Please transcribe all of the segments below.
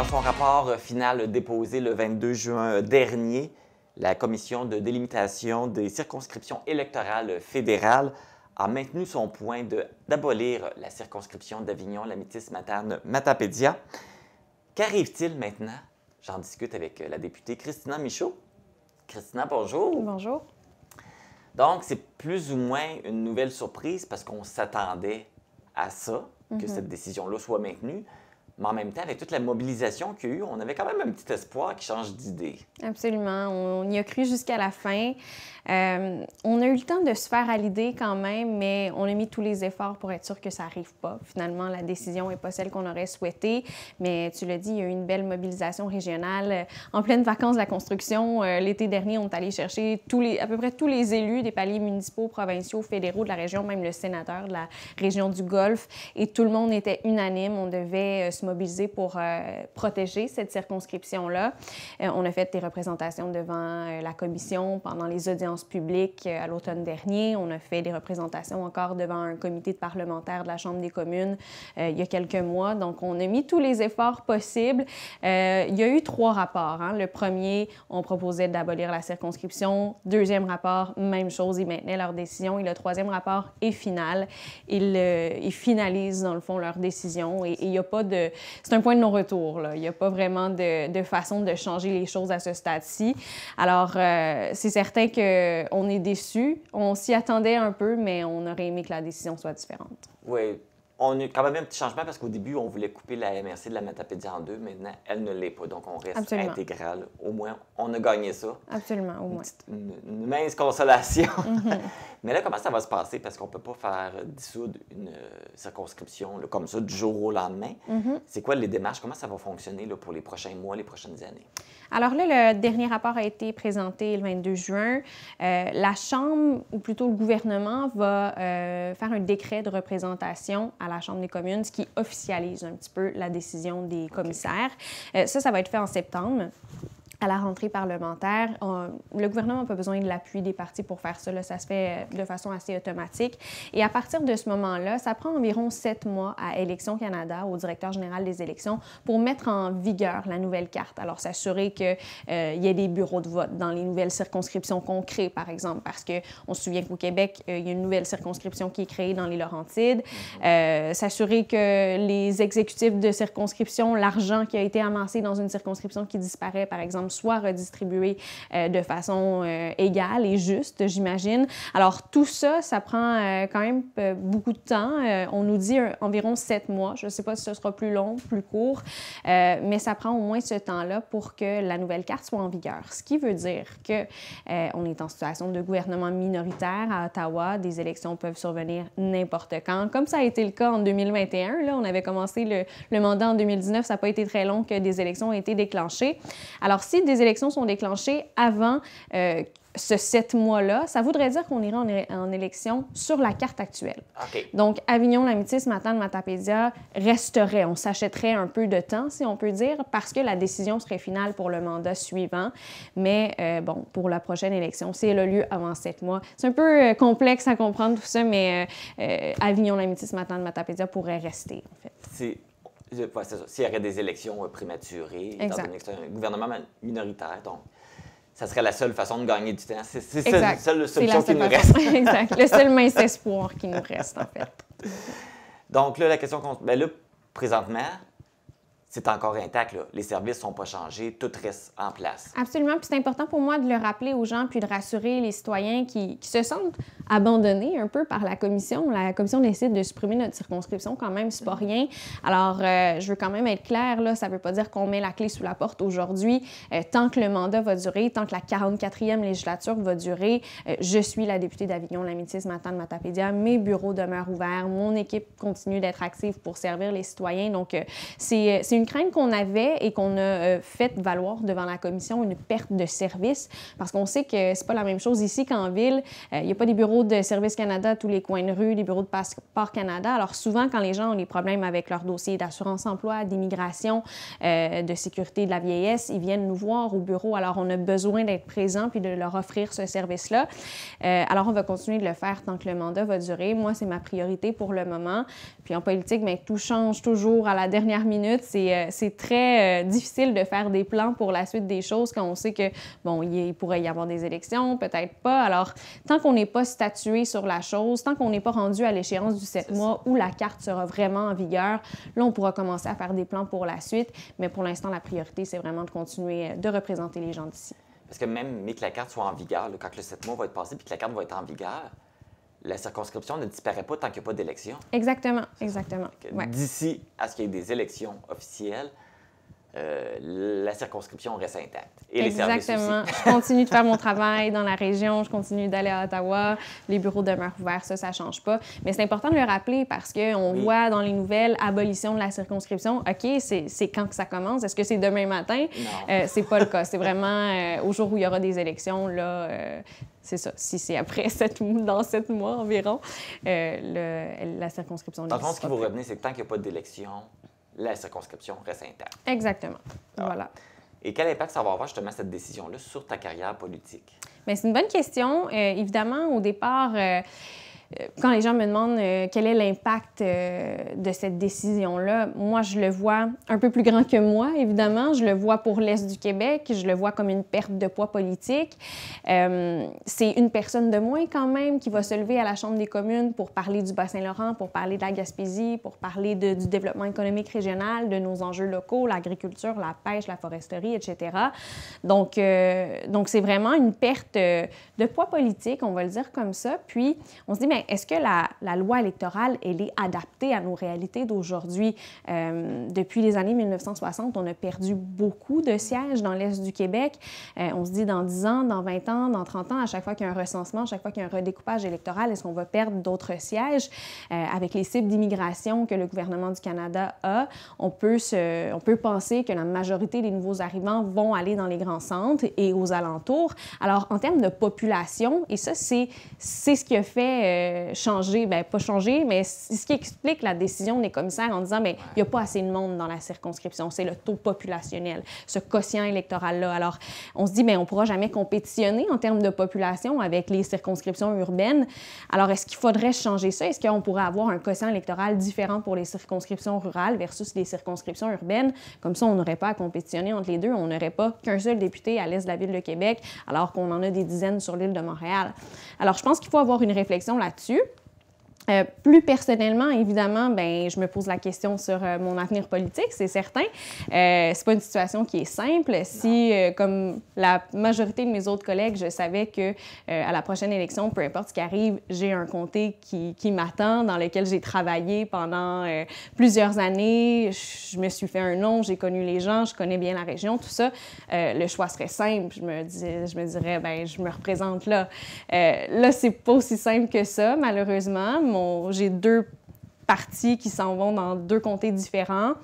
Dans son rapport euh, final euh, déposé le 22 juin euh, dernier, la Commission de délimitation des circonscriptions électorales fédérales a maintenu son point d'abolir la circonscription d'Avignon, Lamitis, Materne, Matapédia. Qu'arrive-t-il maintenant? J'en discute avec la députée Christina Michaud. Christina, bonjour. Bonjour. Donc, c'est plus ou moins une nouvelle surprise parce qu'on s'attendait à ça, que mhm. cette décision-là soit maintenue. Mais en même temps, avec toute la mobilisation qu'il y a eu, on avait quand même un petit espoir qui change d'idée. Absolument. On y a cru jusqu'à la fin. Euh, on a eu le temps de se faire à l'idée quand même, mais on a mis tous les efforts pour être sûr que ça n'arrive pas. Finalement, la décision n'est pas celle qu'on aurait souhaitée, mais tu l'as dit, il y a eu une belle mobilisation régionale. Euh, en pleine vacances de la construction, euh, l'été dernier, on est allé chercher tous les, à peu près tous les élus des paliers municipaux, provinciaux, fédéraux de la région, même le sénateur de la région du Golfe, et tout le monde était unanime. On devait se mobilisés pour euh, protéger cette circonscription-là. Euh, on a fait des représentations devant euh, la commission pendant les audiences publiques à l'automne dernier. On a fait des représentations encore devant un comité de parlementaires de la Chambre des communes il y a quelques mois. Donc, on a mis tous les efforts possibles. il y a eu trois rapports. Hein. Le premier, on proposait d'abolir la circonscription. Deuxième rapport, même chose, ils maintenaient leur décision. Et le troisième rapport est final. Ils, ils finalisent, dans le fond, leur décision. Et il n'y a pas de, c'est un point de non-retour. Il n'y a pas vraiment de, de, façon de changer les choses à ce stade-ci. Alors, euh, c'est certain qu'on est déçu. On s'y attendait un peu, mais on aurait aimé que la décision soit différente. Oui, on a quand même un petit changement parce qu'au début, on voulait couper la MRC de la Matapédia en deux. Maintenant, elle ne l'est pas. Donc, on reste Absolument. Au moins, on a gagné ça. Absolument, au moins. Une, petite, une, mince consolation. Mhm. Mais là, comment ça va se passer? Parce qu'on ne peut pas faire dissoudre une euh, circonscription comme ça du jour au lendemain. Mhm. C'est quoi les démarches? Comment ça va fonctionner pour les prochains mois, les prochaines années? Alors là, le dernier rapport a été présenté le 22 juin. Euh, la Chambre, ou plutôt le gouvernement, va euh, faire un décret de représentation à la Chambre des communes, ce qui officialise un petit peu la décision des commissaires. ça, ça va être fait en septembre à la rentrée parlementaire. le gouvernement n'a pas besoin de l'appui des partis pour faire ça. Là, ça se fait euh, de façon assez automatique. Et à partir de ce moment-là, ça prend environ sept mois à Élections Canada, au directeur général des élections, pour mettre en vigueur la nouvelle carte. Alors, s'assurer qu'il euh, y ait des bureaux de vote dans les nouvelles circonscriptions qu'on crée, par exemple, parce qu'on se souvient qu'au Québec, euh, il y a une nouvelle circonscription qui est créée dans les Laurentides. Mhm. s'assurer que les exécutifs de circonscription, l'argent qui a été amassé dans une circonscription qui disparaît, par exemple, soit redistribués euh, de façon euh, égale et juste, j'imagine. Alors tout ça, ça prend euh, quand même beaucoup de temps. on nous dit environ sept mois. Je ne sais pas si ce sera plus long, plus court, mais ça prend au moins ce temps-là pour que la nouvelle carte soit en vigueur. Ce qui veut dire que on est en situation de gouvernement minoritaire à Ottawa. Des élections peuvent survenir n'importe quand, comme ça a été le cas en 2021. Là, on avait commencé le, mandat en 2019. Ça n'a pas été très long que des élections aient été déclenchées. Alors si des élections sont déclenchées avant euh, ce sept mois-là, ça voudrait dire qu'on irait en, élection sur la carte actuelle. Donc, Avignon, L'Amitié, ce matin, de Matapédia resterait. On s'achèterait un peu de temps, si on peut dire, parce que la décision serait finale pour le mandat suivant. Mais euh, bon, pour la prochaine élection, c'est le lieu avant sept mois. C'est un peu euh, complexe à comprendre tout ça, mais Avignon, L'Amitié, ce matin, de Matapédia pourrait rester, en fait c'est ça. S'il y avait des élections euh, prématurées, Dans un gouvernement minoritaire, donc ça serait la seule façon de gagner du temps. C'est, la seule solution qui nous reste. exact. Le seul mince espoir qui nous reste, en fait. Donc là, la question qu'on ben là, présentement, c'est encore intact. Les services ne sont pas changés, tout reste en place. Absolument. Puis c'est important pour moi de le rappeler aux gens puis de rassurer les citoyens qui, qui se sentent abandonné un peu par la commission. La commission décide de supprimer notre circonscription quand même, c'est pas mhm. rien. Alors, euh, je veux quand même être claire, là, ça veut pas dire qu'on met la clé sous la porte aujourd'hui. Euh, tant que le mandat va durer, tant que la 44e législature va durer, euh, je suis la députée d'Avignon, l'amitié ce matin de Matapédia. Mes bureaux demeurent ouverts. Mon équipe continue d'être active pour servir les citoyens. Donc, c'est une crainte qu'on avait et qu'on a fait valoir devant la commission, une perte de service, parce qu'on sait que c'est pas la même chose ici qu'en ville. Il n'y a pas des bureaux de Service Canada à tous les coins de rue, les bureaux de Passeport Canada. Alors souvent, quand les gens ont des problèmes avec leur dossier d'assurance-emploi, d'immigration, euh, de sécurité de la vieillesse, ils viennent nous voir au bureau. Alors on a besoin d'être présent puis de leur offrir ce service-là. Euh, alors on va continuer de le faire tant que le mandat va durer. Moi, c'est ma priorité pour le moment. Puis en politique, bien, tout change toujours à la dernière minute. C'est euh, très difficile de faire des plans pour la suite des choses quand on sait que, bon, il pourrait y avoir des élections, peut-être pas. Alors, tant qu'on n'est pas tuer sur la chose. Tant qu'on n'est pas rendu à l'échéance du 7 mois où la carte sera vraiment en vigueur, là, on pourra commencer à faire des plans pour la suite. Mais pour l'instant, la priorité, c'est vraiment de continuer euh, de représenter les gens d'ici. Parce que même mais que la carte soit en vigueur, quand le 7 mois va être passé puis que la carte va être en vigueur, la circonscription ne disparaît pas tant qu'il n'y a pas d'élection. Exactement, exactement. D'ici à ce qu'il y ait des élections officielles, euh, la circonscription reste intacte. Et Exactement. les services je continue de faire mon travail dans la région, je continue d'aller à Ottawa, les bureaux demeurent ouverts, ça, ça ne change pas. Mais c'est important de le rappeler parce qu'on on voit dans les nouvelles abolition de la circonscription. OK, c'est quand que ça commence? Est-ce que c'est demain matin? Non. Euh, c'est pas le cas. C'est vraiment euh, au jour où il y aura des élections, là, c'est ça. Si c'est après dans sept mois environ, la circonscription... Par contre, ce qui vous revenez, c'est que tant qu'il n'y a pas d'élection, la circonscription reste Exactement. Ah. Voilà. Et quel impact ça va avoir justement cette décision-là sur ta carrière politique? Mais c'est une bonne question. Euh, évidemment, au départ, euh, quand les gens me demandent euh, quel est l'impact euh, de cette décision-là, moi, je le vois un peu plus grand que moi, évidemment. Je le vois pour l'Est du Québec, je le vois comme une perte de poids politique. Euh, c'est une personne de moins quand même qui va se lever à la Chambre des communes pour parler du Bas-Saint-Laurent, pour parler de la Gaspésie, pour parler du développement économique régional, de nos enjeux locaux, l'agriculture, la pêche, la foresterie, etc. Donc, donc c'est vraiment une perte de poids politique, on va le dire comme ça. Puis, on se dit, mais ben, est-ce que la, loi électorale, elle est adaptée à nos réalités d'aujourd'hui? Euh, depuis les années 1960, on a perdu beaucoup de sièges dans l'Est du Québec. Euh, on se dit dans 10 ans, dans 20 ans, dans 30 ans, à chaque fois qu'il y a un recensement, à chaque fois qu'il y a un redécoupage électoral, est-ce qu'on va perdre d'autres sièges? Euh, avec les cibles d'immigration que le gouvernement du Canada a, on peut, se, on peut penser que la majorité des nouveaux arrivants vont aller dans les grands centres et aux alentours. Alors, en termes de population, et ça, c'est ce qui a fait euh, changer, bien, pas changer, mais ce qui explique la décision des commissaires en disant, mais ben, il n'y a pas assez de monde dans la circonscription, c'est le taux populationnel, ce quotient électoral-là. Alors, on se dit, mais ben, on ne pourra jamais compétitionner en termes de population avec les circonscriptions urbaines. Alors, est-ce qu'il faudrait changer ça? Est-ce qu'on pourrait avoir un quotient électoral différent pour les circonscriptions rurales versus les circonscriptions urbaines? Comme ça, on n'aurait pas à compétitionner entre les deux, on n'aurait pas qu'un seul député à l'est de la ville de Québec, alors qu'on en a des dizaines sur l'île de Montréal. Alors, je pense qu'il faut avoir une réflexion là-dessus là-dessus. Euh, plus personnellement, évidemment, ben, je me pose la question sur euh, mon avenir politique, c'est certain. Euh, c'est pas une situation qui est simple. Si, euh, comme la majorité de mes autres collègues, je savais que à la prochaine élection, peu importe ce qui arrive, j'ai un comté qui, qui m'attend, dans lequel j'ai travaillé pendant plusieurs années. Je me suis fait un nom, j'ai connu les gens, je connais bien la région, tout ça. le choix serait simple. Je me, dis, je me dirais, ben, je me représente là. là, c'est pas aussi simple que ça, malheureusement j'ai deux partis qui s'en vont dans deux comtés différents.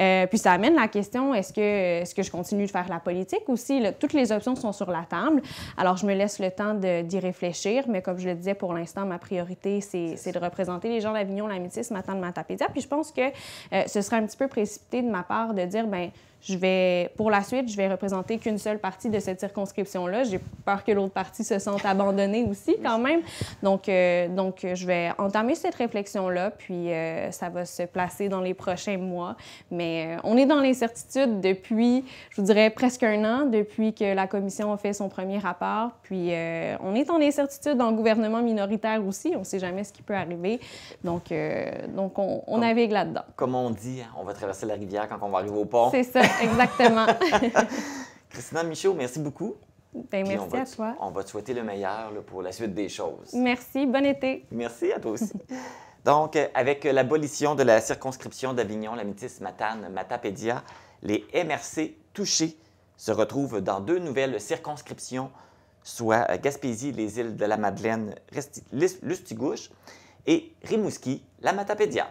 Euh, puis ça amène la question est-ce que, est que je continue de faire la politique aussi si Toutes les options sont sur la table. Alors je me laisse le temps d'y réfléchir, mais comme je le disais pour l'instant, ma priorité c'est de représenter les gens d'Avignon, l'amitié ce matin de Matapédia. Puis je pense que euh, ce serait un petit peu précipité de ma part de dire ben je vais, pour la suite, je vais représenter qu'une seule partie de cette circonscription-là. J'ai peur que l'autre partie se sente abandonnée aussi, quand même. Donc, euh, donc je vais entamer cette réflexion-là, puis euh, ça va se placer dans les prochains mois. Mais euh, on est dans l'incertitude depuis, je vous dirais, presque un an, depuis que la commission a fait son premier rapport. Puis, on est en incertitude dans le gouvernement minoritaire aussi. On ne sait jamais ce qui peut arriver. Donc, donc on, navigue là-dedans. Comme on dit, hein, on va traverser la rivière quand on va arriver au port. C'est ça. Exactement. Christina Michaud, merci beaucoup. Ben, merci à toi. On va te souhaiter le meilleur pour la suite des choses. Merci. Bon été. Merci à toi aussi. Donc, euh, avec euh, l'abolition de la circonscription d'Avignon, la Métis, Matane, Matapédia, les MRC touchés se retrouvent dans deux nouvelles circonscriptions, soit euh, Gaspésie, les îles de la Madeleine, Lustigouche et Rimouski, la Matapédia.